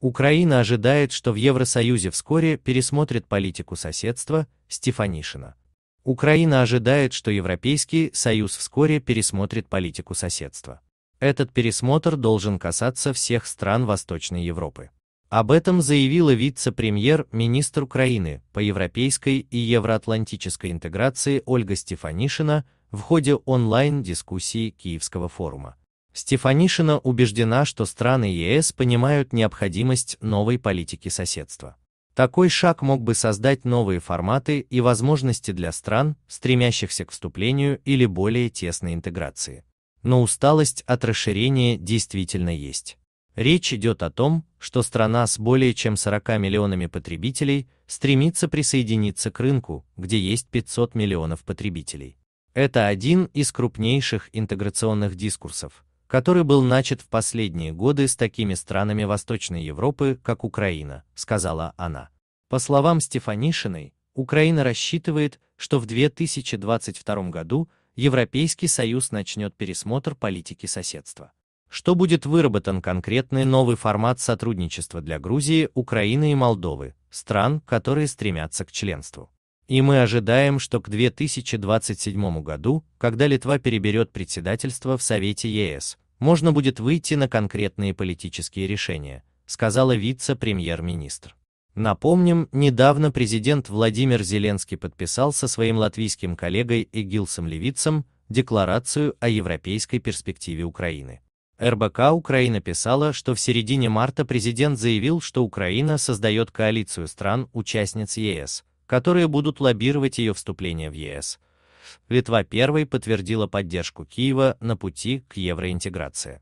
Украина ожидает, что в Евросоюзе вскоре пересмотрит политику соседства Стефанишина. Украина ожидает, что Европейский Союз вскоре пересмотрит политику соседства. Этот пересмотр должен касаться всех стран Восточной Европы. Об этом заявила вице-премьер-министр Украины по европейской и евроатлантической интеграции Ольга Стефанишина в ходе онлайн-дискуссии Киевского форума. Стефанишина убеждена, что страны ЕС понимают необходимость новой политики соседства. Такой шаг мог бы создать новые форматы и возможности для стран, стремящихся к вступлению или более тесной интеграции. Но усталость от расширения действительно есть. Речь идет о том, что страна с более чем 40 миллионами потребителей стремится присоединиться к рынку, где есть 500 миллионов потребителей. Это один из крупнейших интеграционных дискурсов, который был начат в последние годы с такими странами Восточной Европы, как Украина, сказала она. По словам Стефанишиной, Украина рассчитывает, что в 2022 году Европейский Союз начнет пересмотр политики соседства. Что будет выработан конкретный новый формат сотрудничества для Грузии, Украины и Молдовы, стран, которые стремятся к членству. И мы ожидаем, что к 2027 году, когда Литва переберет председательство в Совете ЕС, можно будет выйти на конкретные политические решения, сказала вице-премьер-министр. Напомним, недавно президент Владимир Зеленский подписал со своим латвийским коллегой Эгилсом Левицем декларацию о европейской перспективе Украины. РБК Украина писала, что в середине марта президент заявил, что Украина создает коалицию стран-участниц ЕС, которые будут лоббировать ее вступление в ЕС. Литва первой подтвердила поддержку Киева на пути к евроинтеграции.